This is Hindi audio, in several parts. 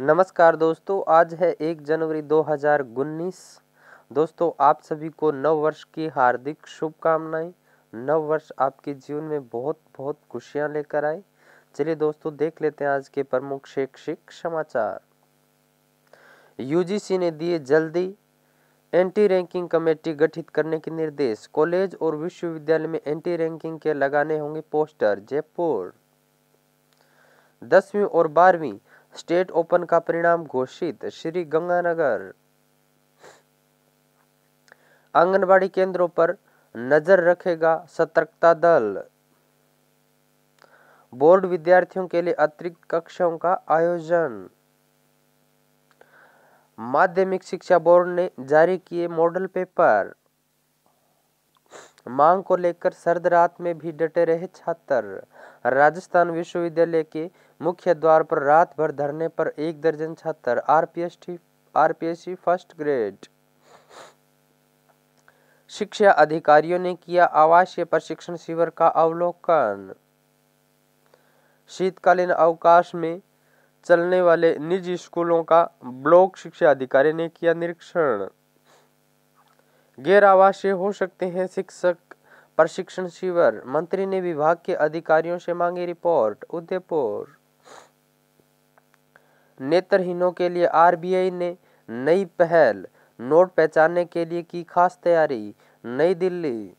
नमस्कार दोस्तों आज है एक जनवरी दो हजार उन्नीस दोस्तों आप सभी को नव वर्ष की हार्दिक शुभकामनाएं नव वर्ष आपके जीवन में बहुत बहुत खुशियां लेकर आए चलिए दोस्तों देख लेते हैं आज के प्रमुख शैक्षिक समाचार यूजीसी ने दिए जल्दी एंटी रैंकिंग कमेटी गठित करने के निर्देश कॉलेज और विश्वविद्यालय में एंटी रैंकिंग के लगाने होंगे पोस्टर जयपुर दसवीं और बारहवीं स्टेट ओपन का परिणाम घोषित श्री गंगानगर आंगनबाड़ी केंद्रों पर नजर रखेगा सतर्कता दल बोर्ड विद्यार्थियों के लिए अतिरिक्त कक्षाओं का आयोजन माध्यमिक शिक्षा बोर्ड ने जारी किए मॉडल पेपर मांग को लेकर सर्द रात में भी डटे रहे छात्र राजस्थान विश्वविद्यालय के मुख्य द्वार पर रात भर धरने पर एक दर्जन छात्र आरपीएसटी आरपीएससी फर्स्ट ग्रेड शिक्षा अधिकारियों ने किया आवासीय प्रशिक्षण शिविर का अवलोकन शीतकालीन अवकाश में चलने वाले निजी स्कूलों का ब्लॉक शिक्षा अधिकारी ने किया निरीक्षण गैर आवासीय हो सकते हैं शिक्षक प्रशिक्षण शिविर मंत्री ने विभाग के अधिकारियों से मांगी रिपोर्ट उदयपुर नेत्रहीनों के लिए आरबीआई ने नई पहल नोट पहचानने के लिए की खास तैयारी नई दिल्ली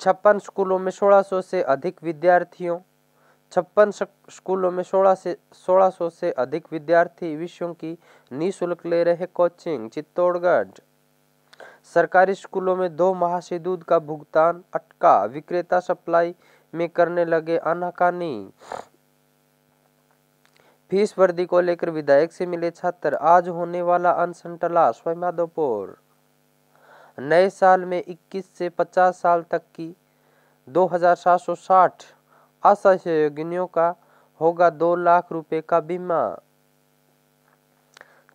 छप्पन स्कूलों में 1600 से अधिक विद्यार्थियों छप्पन स्कूलों में 16 से 1600 से अधिक विद्यार्थी विषयों की निःशुल्क ले रहे कोचिंग चित्तौड़गढ़ सरकारी स्कूलों में दो माह से दूध का भुगतान अटका विक्रेता सप्लाई में करने लगे आनाकानी फीस वृद्धि को लेकर विधायक से मिले छात्र आज होने वाला अनशन टला स्वयं नए साल में 21 से 50 साल तक की 2760 साठ सहयोगिनियों का होगा दो लाख रुपए का बीमा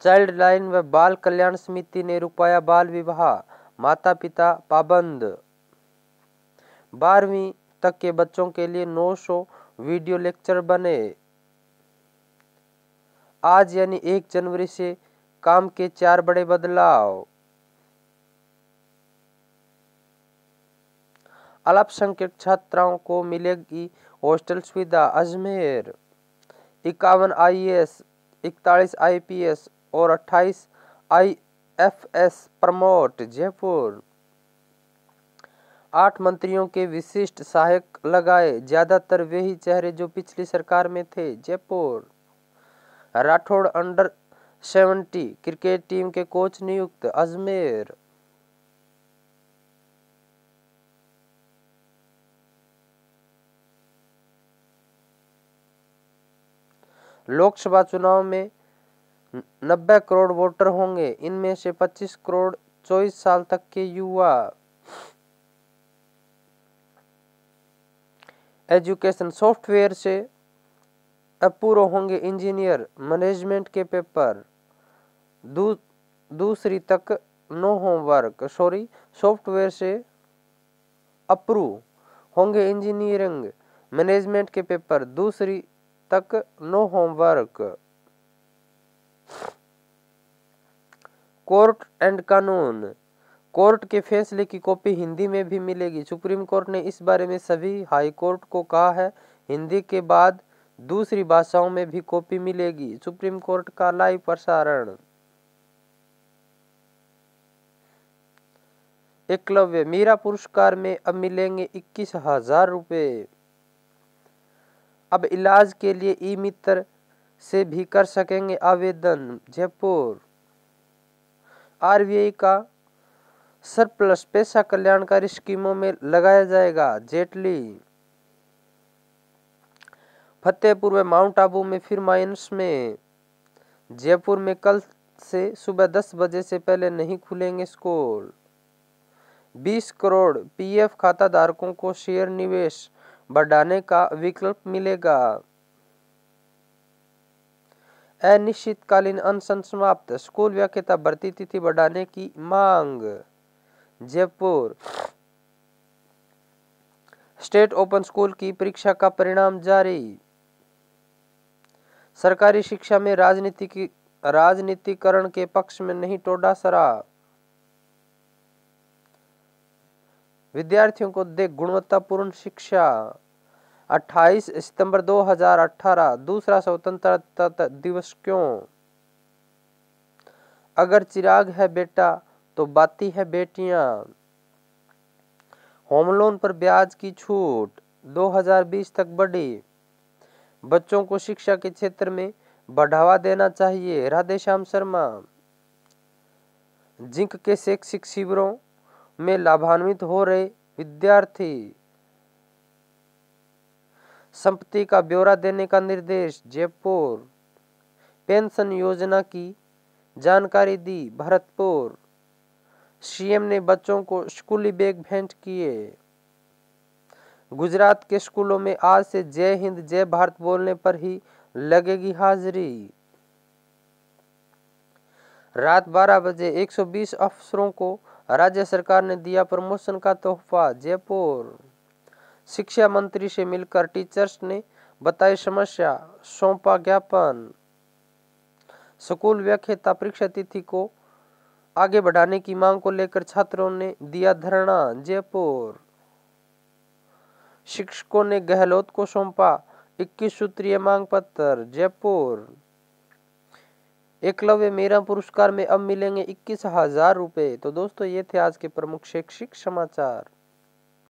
चाइल्ड लाइन व बाल कल्याण समिति ने रुपया बाल विवाह माता पिता पाबंद बारहवीं तक के बच्चों के लिए 900 वीडियो लेक्चर बने आज यानी एक जनवरी से काम के चार बड़े बदलाव अल्पसंख्यक छात्राओं को मिलेगी हॉस्टल सुविधा अजमेर इक्यावन आई आई पी आईपीएस और अट्ठाईस I F S promote Jaipur आठ मंत्रियों के विशिष्ट सहायक लगाए ज्यादातर वे ही चेहरे जो पिछली सरकार में थे Jaipur Rathore under seventy cricket team के कोच नियुक्त अजमेर लोकसभा चुनाव में 90 करोड़ वोटर होंगे इनमें से 25 करोड़ 24 साल तक के युवा एजुकेशन सॉफ्टवेयर से अब पूरे होंगे इंजीनियर मैनेजमेंट के पेपर दू, दूसरी तक नो होमवर्क सॉरी सॉफ्टवेयर से अप्रूव होंगे इंजीनियरिंग मैनेजमेंट के पेपर दूसरी तक नो होमवर्क कोर्ट एंड कानून कोर्ट के फैसले की कॉपी हिंदी में भी मिलेगी सुप्रीम कोर्ट ने इस बारे में सभी हाई कोर्ट को कहा है हिंदी के बाद दूसरी भाषाओं में भी कॉपी मिलेगी सुप्रीम कोर्ट का लाइव प्रसारण एकलव्य मीरा पुरस्कार में अब मिलेंगे इक्कीस हजार रुपये अब इलाज के लिए ई मित्र से भी कर सकेंगे आवेदन जयपुर आरबीआई का सरप्लस पैसा कल्याणकारी स्कीमों में लगाया जाएगा जेटली फतेहपुर व माउंट आबू में फिर माइंस में जयपुर में कल से सुबह दस बजे से पहले नहीं खुलेंगे स्कूल बीस करोड़ पीएफ खाता धारकों को शेयर निवेश बढ़ाने का विकल्प मिलेगा अनिश्चितकालीन अनशन समाप्त स्कूल व्याख्यता भर्ती तिथि बढ़ाने की मांग जयपुर स्टेट ओपन स्कूल की परीक्षा का परिणाम जारी सरकारी शिक्षा में राजनीति की राजनीतिकरण के पक्ष में नहीं टोडा सरा विद्यार्थियों को दे गुणवत्तापूर्ण शिक्षा 28 सितंबर 2018 दूसरा स्वतंत्रता दिवस क्यों अगर चिराग है बेटा तो बाती है बेटियां होम लोन पर ब्याज की छूट 2020 तक बढ़ी बच्चों को शिक्षा के क्षेत्र में बढ़ावा देना चाहिए राधेश्याम शर्मा जिंक के शैक्षिक शिविरों में लाभान्वित हो रहे विद्यार्थी संपत्ति का ब्यौरा देने का निर्देश जयपुर पेंशन योजना की जानकारी दी भरतपुर सीएम ने बच्चों को स्कूली बैग भेंट किए गुजरात के स्कूलों में आज से जय हिंद जय भारत बोलने पर ही लगेगी हाजिरी रात 12 बजे 120 अफसरों को राज्य सरकार ने दिया प्रमोशन का तोहफा जयपुर शिक्षा मंत्री से मिलकर टीचर्स ने बताई समस्या सौंपा ज्ञापन स्कूल व्याख्याता परीक्षा तिथि को आगे बढ़ाने की मांग को लेकर छात्रों ने दिया धरना जयपुर शिक्षकों ने गहलोत को सौंपा इक्कीस सूत्रीय मांग पत्र जयपुर एकलव्य मेरा पुरस्कार में अब मिलेंगे इक्कीस हजार रुपए तो दोस्तों ये थे आज के प्रमुख शैक्षिक समाचार